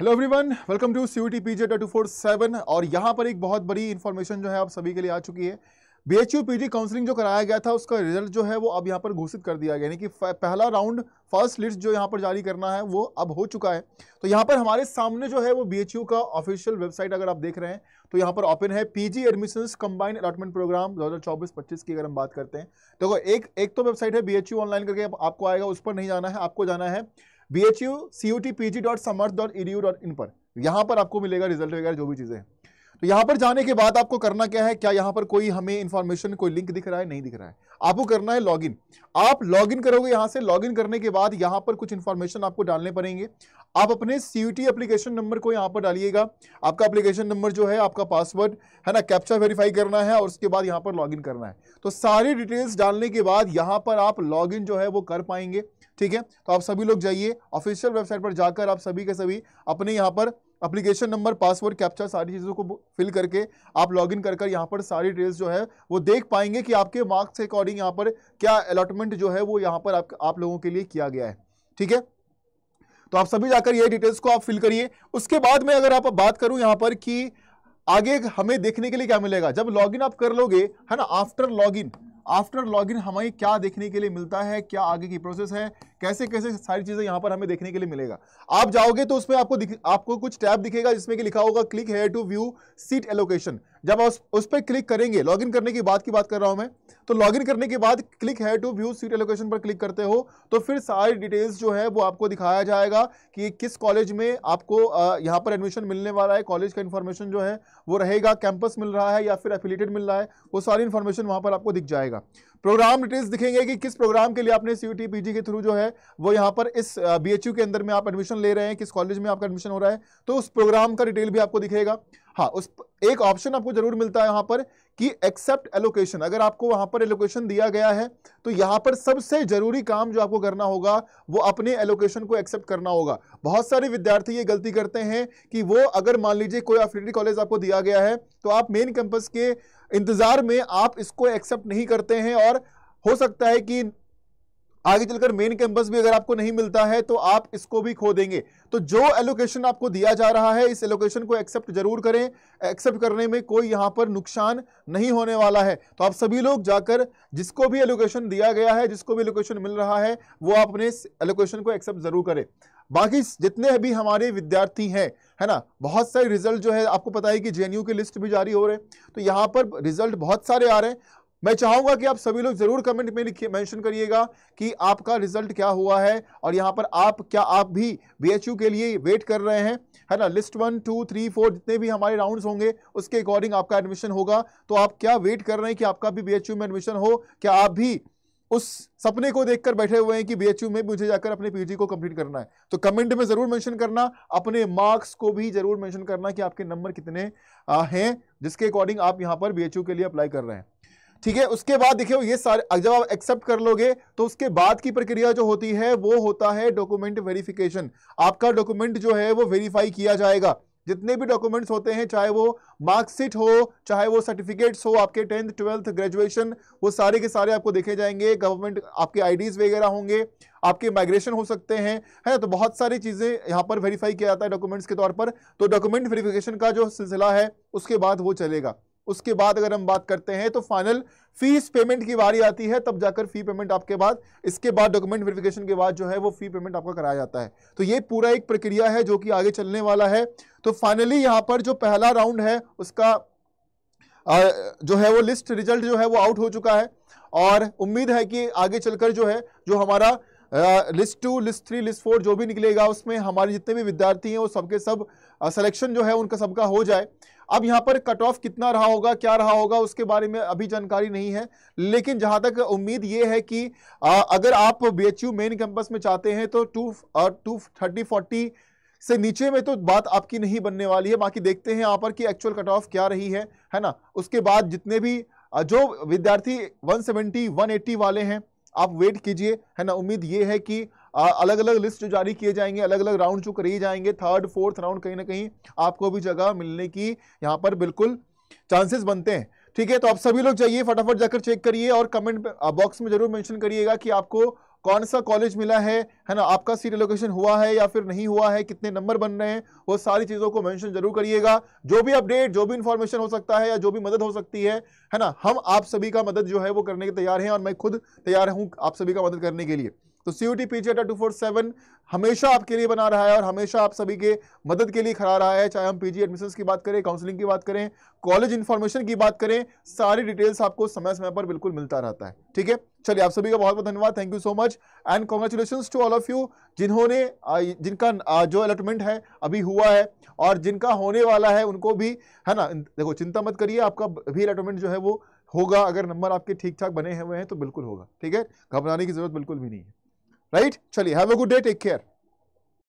hello everyone welcome to C T P J two four seven और यहाँ पर एक बहुत बड़ी इन्फॉर्मेशन जो है आप सभी के लिए आ चुकी है B H U P G counselling जो कराया गया था उसका रिजल्ट जो है वो अब यहाँ पर घोषित कर दिया गया यानी कि पहला राउंड फर्स्ट लिस्ट जो यहाँ पर जारी करना है वो अब हो चुका है तो यहाँ पर हमारे सामने जो है वो बी एच यू का ऑफिशियल वेबसाइट अगर आप देख रहे हैं तो यहाँ पर ओपन है P G admission combined allotment programme दो हज़ार चौबीस पच्चीस की अगर हम बात करते हैं देखो तो एक एक तो वेबसाइट है बी एच यू ऑनलाइन करके आपको आएगा उस पर नहीं जाना है आपको जाना है B H U C U T P G dot Samarth dot in पर यहां पर आपको मिलेगा रिजल्ट वगैरह जो भी चीज़ें हैं तो यहां पर जाने के बाद आपको करना क्या है क्या यहां पर कोई हमें इन्फॉर्मेशन कोई लिंक दिख रहा है नहीं दिख रहा है आपको करना है लॉगिन आप लॉगिन करोगे यहाँ से लॉगिन करने के बाद यहाँ पर कुछ इन्फॉर्मेशन आपको डालने पड़ेंगे आप अपने सी एप्लीकेशन नंबर को यहाँ पर डालिएगा आपका एप्लीकेशन नंबर जो है आपका पासवर्ड है ना कैप्चर वेरीफाई करना है और उसके बाद यहाँ पर लॉग करना है तो सारी डिटेल्स डालने के बाद यहाँ पर आप लॉग जो है वो कर पाएंगे ठीक है तो आप सभी लोग जाइए ऑफिशियल वेबसाइट पर जाकर आप सभी के सभी अपने यहाँ पर अप्लीकेशन नंबर पासवर्ड कैप्चर सारी चीज़ों को फिल करके आप लॉगिन कर कर यहाँ पर सारी डिटेल्स जो है वो देख पाएंगे कि आपके मार्क्स के अकॉर्डिंग यहाँ पर क्या अलॉटमेंट जो है वो यहाँ पर आप, आप लोगों के लिए किया गया है ठीक है तो आप सभी जाकर ये डिटेल्स को आप फिल करिए उसके बाद में अगर आप बात करूँ यहाँ पर कि आगे हमें देखने के लिए क्या मिलेगा जब लॉगिन आप कर लोगे है ना आफ्टर लॉगिन आफ्टर लॉगिन हमें क्या देखने के लिए मिलता है क्या आगे की प्रोसेस है कैसे कैसे सारी चीज़ें यहां पर हमें देखने के लिए मिलेगा आप जाओगे तो उसमें आपको आपको कुछ टैब दिखेगा जिसमें कि लिखा होगा click here to view seat allocation जब आप उस पर क्लिक करेंगे लॉगिन करने की बात की बात कर रहा हूं मैं तो लॉगिन करने के बाद click here to view seat allocation पर क्लिक करते हो तो फिर सारी डिटेल्स जो है वो आपको दिखाया जाएगा कि किस कॉलेज में आपको यहाँ पर एडमिशन मिलने वाला है कॉलेज का इन्फॉर्मेशन जो है वो रहेगा कैंपस मिल रहा है या फिर एफिलेटेड मिल रहा है वो सारी इन्फॉर्मेशन वहाँ पर आपको दिख जाएगा प्रोग्राम डिटेल्स दिखेंगे कि किस प्रोग्राम के लिए आपने सी पीजी के थ्रू जो है वो यहाँ पर इस बी के अंदर में आप एडमिशन ले रहे हैं किस कॉलेज में आपका एडमिशन हो रहा है तो उस प्रोग्राम का डिटेल भी आपको दिखेगा हाँ उस एक ऑप्शन आपको जरूर मिलता है यहाँ पर कि एक्सेप्ट एलोकेशन अगर आपको वहां पर एलोकेशन दिया गया है तो यहां पर सबसे जरूरी काम जो आपको करना होगा वो अपने एलोकेशन को एक्सेप्ट करना होगा बहुत सारे विद्यार्थी ये गलती करते हैं कि वो अगर मान लीजिए कोई अफिलेटेड कॉलेज आपको दिया गया है तो आप मेन कैंपस के इंतजार में आप इसको एक्सेप्ट नहीं करते हैं और हो सकता है कि आगे चलकर मेन कैंपस भी अगर आपको नहीं मिलता है तो आप इसको भी खो देंगे तो जो एलोकेशन आपको दिया जा रहा है इस एलोकेशन को एक्सेप्ट जरूर करें एक्सेप्ट करने में कोई यहां पर नुकसान नहीं होने वाला है तो आप सभी लोग जाकर जिसको भी एलोकेशन दिया गया है जिसको भी एलोकेशन मिल रहा है वो आप अपने एलोकेशन को एक्सेप्ट जरूर करें बाकी जितने भी हमारे विद्यार्थी हैं है ना बहुत सारे रिजल्ट जो है आपको पता है कि जेएनयू की लिस्ट भी जारी हो रहे हैं तो यहाँ पर रिजल्ट बहुत सारे आ रहे हैं मैं चाहूंगा कि आप सभी लोग जरूर कमेंट में लिखिए मेंशन करिएगा कि आपका रिजल्ट क्या हुआ है और यहाँ पर आप क्या आप भी बीएचयू के लिए वेट कर रहे हैं है ना list one two three four जितने भी हमारे राउंड्स होंगे उसके अकॉर्डिंग आपका एडमिशन होगा तो आप क्या वेट कर रहे हैं कि आपका भी बीएचयू में एडमिशन हो क्या आप भी उस सपने को देखकर बैठे हुए हैं कि बीएचयू में मुझे जाकर अपने पीजी को कंप्लीट करना है तो कमेंट में जरूर मेंशन करना अपने मार्क्स को भी जरूर मेंशन करना कि आपके नंबर कितने हैं जिसके अकॉर्डिंग आप यहाँ पर बीएचयू के लिए अप्लाई कर रहे हैं ठीक है उसके बाद देखियो ये सारे जब आप एक्सेप्ट कर लोगे तो उसके बाद की प्रक्रिया जो होती है वो होता है डॉक्यूमेंट वेरिफिकेशन आपका डॉक्यूमेंट जो है वो वेरीफाई किया जाएगा जितने भी डॉक्यूमेंट्स होते हैं चाहे वो मार्कशीट हो चाहे वो सर्टिफिकेट्स हो आपके टेंथ ट्वेल्थ ग्रेजुएशन वो सारे के सारे आपको देखे जाएंगे गवर्नमेंट आपके आईडीज वगैरह होंगे आपके माइग्रेशन हो सकते हैं है तो बहुत सारी चीज़ें यहाँ पर वेरीफाई किया जाता है डॉक्यूमेंट्स के तौर पर तो डॉक्यूमेंट वेरीफिकेशन का जो सिलसिला है उसके बाद वो चलेगा उसके बाद अगर हम बात करते हैं तो फाइनल फीस पेमेंट की बारी आती है तब जाकर फी पेमेंट आपके बाद इसके बाद डॉक्यूमेंट वेरिफिकेशन के बाद जो है वो फी पेमेंट आपका कराया जाता है तो ये पूरा एक प्रक्रिया है जो कि आगे चलने वाला है तो फाइनली यहाँ पर जो पहला राउंड है उसका आ, जो है वो लिस्ट रिजल्ट जो है वो आउट हो चुका है और उम्मीद है कि आगे चलकर जो है जो हमारा list two list three list four जो भी निकलेगा उसमें हमारे जितने भी विद्यार्थी हैं वो सबके सब सिलेक्शन जो है उनका सबका हो जाए अब यहाँ पर कट ऑफ कितना रहा होगा क्या रहा होगा उसके बारे में अभी जानकारी नहीं है लेकिन जहां तक उम्मीद ये है कि आ, अगर आप बी मेन कैंपस में चाहते हैं तो टू टू थर्टी फोर्टी से नीचे में तो बात आपकी नहीं बनने वाली है बाकी देखते हैं यहाँ पर कि एक्चुअल कट ऑफ क्या रही है है ना उसके बाद जितने भी जो विद्यार्थी 170 180 वाले हैं आप वेट कीजिए है ना उम्मीद ये है कि अलग अलग लिस्ट जो जारी किए जाएंगे अलग अलग राउंड जो करिए जाएंगे थर्ड फोर्थ राउंड कहीं ना कहीं आपको भी जगह मिलने की यहाँ पर बिल्कुल चांसेस बनते हैं ठीक है तो आप सभी लोग जाइए फटाफट जाकर चेक करिए और कमेंट बॉक्स में जरूर मेंशन करिएगा कि आपको कौन सा कॉलेज मिला है है ना आपका सीट एलोकेशन हुआ है या फिर नहीं हुआ है कितने नंबर बन रहे हैं वो सारी चीज़ों को मेंशन जरूर करिएगा जो भी अपडेट जो भी इन्फॉर्मेशन हो सकता है या जो भी मदद हो सकती है है ना हम आप सभी का मदद जो है वो करने के तैयार हैं और मैं खुद तैयार हूँ आप सभी का मदद करने के लिए तो C U T P J two four seven हमेशा आपके लिए बना रहा है और हमेशा आप सभी के मदद के लिए खड़ा रहा है चाहे हम पीजी एडमिशन की बात करें काउंसलिंग की बात करें कॉलेज इन्फॉर्मेशन की बात करें सारी डिटेल्स आपको समय समय पर बिल्कुल मिलता रहता है ठीक है चलिए आप सभी का बहुत बहुत धन्यवाद thank you so much and congratulation to all of you जिन्होंने जिनका जो अलॉटमेंट है अभी हुआ है और जिनका होने वाला है उनको भी है ना देखो चिंता मत करिए आपका भी अलॉटमेंट जो है वो होगा अगर नंबर आपके ठीक ठाक बने हुए हैं तो बिल्कुल होगा ठीक है घबराने की जरूरत बिल्कुल भी नहीं है राइट चलिए have a good day take care